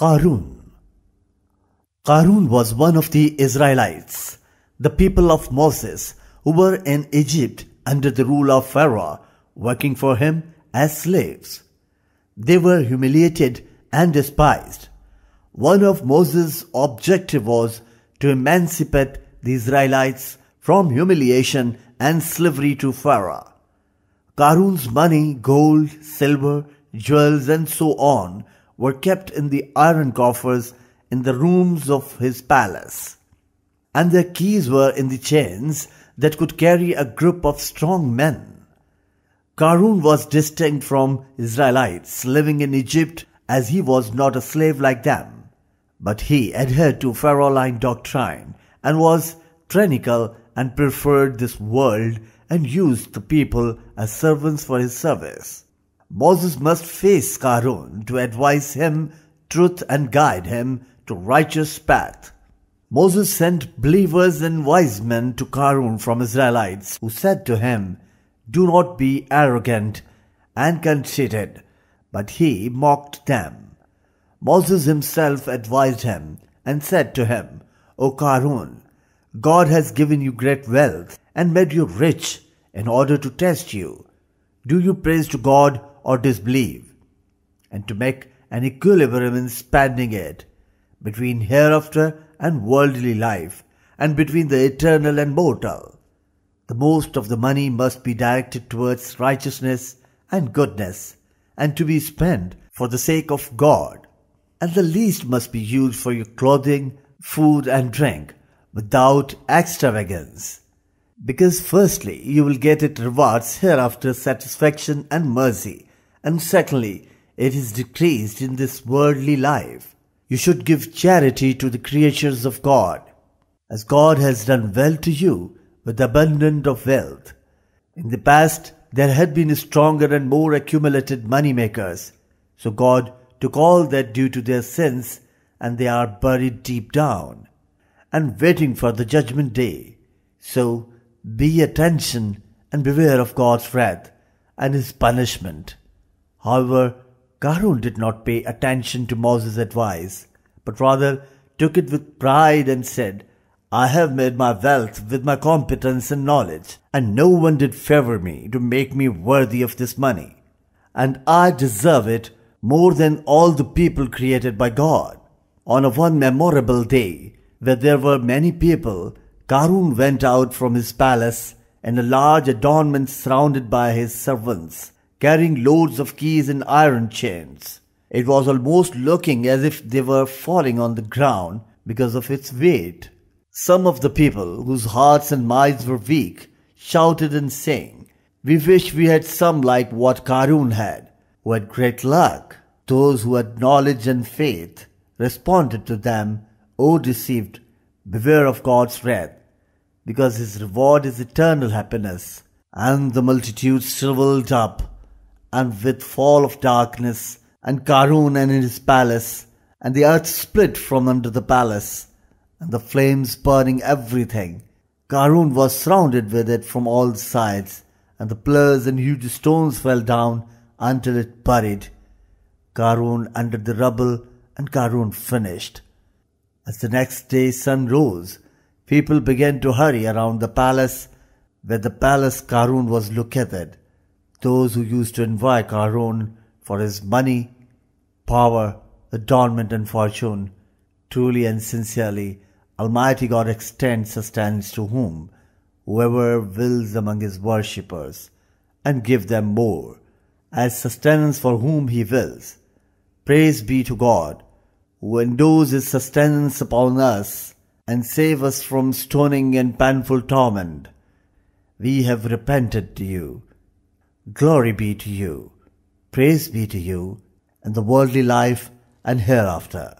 Karun. Qarun was one of the Israelites, the people of Moses, who were in Egypt under the rule of Pharaoh, working for him as slaves. They were humiliated and despised. One of Moses' objective was to emancipate the Israelites from humiliation and slavery to Pharaoh. Karun's money, gold, silver, jewels and so on were kept in the iron coffers in the rooms of his palace, and their keys were in the chains that could carry a group of strong men. Karun was distinct from Israelites living in Egypt as he was not a slave like them, but he adhered to Pharaohline doctrine and was tyrannical and preferred this world and used the people as servants for his service. Moses must face Karun to advise him truth and guide him to righteous path. Moses sent believers and wise men to Karun from Israelites, who said to him, Do not be arrogant and conceited. But he mocked them. Moses himself advised him and said to him, O Karun, God has given you great wealth and made you rich in order to test you. Do you praise to God or disbelieve, and to make an equilibrium in spanning it between hereafter and worldly life, and between the eternal and mortal. The most of the money must be directed towards righteousness and goodness, and to be spent for the sake of God, and the least must be used for your clothing, food, and drink, without extravagance. Because firstly, you will get it rewards hereafter satisfaction and mercy, and secondly, it is decreased in this worldly life. You should give charity to the creatures of God, as God has done well to you with abundance of wealth. In the past, there had been stronger and more accumulated money makers, so God took all that due to their sins and they are buried deep down and waiting for the judgment day. So be attention and beware of God's wrath and his punishment. However, Karun did not pay attention to Moses' advice, but rather took it with pride and said, I have made my wealth with my competence and knowledge, and no one did favor me to make me worthy of this money. And I deserve it more than all the people created by God. On a one memorable day, where there were many people, Karun went out from his palace in a large adornment surrounded by his servants carrying loads of keys in iron chains. It was almost looking as if they were falling on the ground because of its weight. Some of the people, whose hearts and minds were weak, shouted and sang, We wish we had some like what Karun had, who had great luck. Those who had knowledge and faith responded to them, O deceived, beware of God's wrath, because his reward is eternal happiness. And the multitude shriveled up and with fall of darkness, and Karun and his palace, and the earth split from under the palace, and the flames burning everything. Karun was surrounded with it from all sides, and the pillars and huge stones fell down until it buried. Karun under the rubble, and Karun finished. As the next day sun rose, people began to hurry around the palace where the palace Karun was located those who used to envy Caron for his money, power, adornment, and fortune. Truly and sincerely, Almighty God extends sustenance to whom? Whoever wills among his worshippers, and give them more, as sustenance for whom he wills. Praise be to God, who endows his sustenance upon us, and save us from stoning and painful torment. We have repented to you Glory be to you, praise be to you, in the worldly life and hereafter.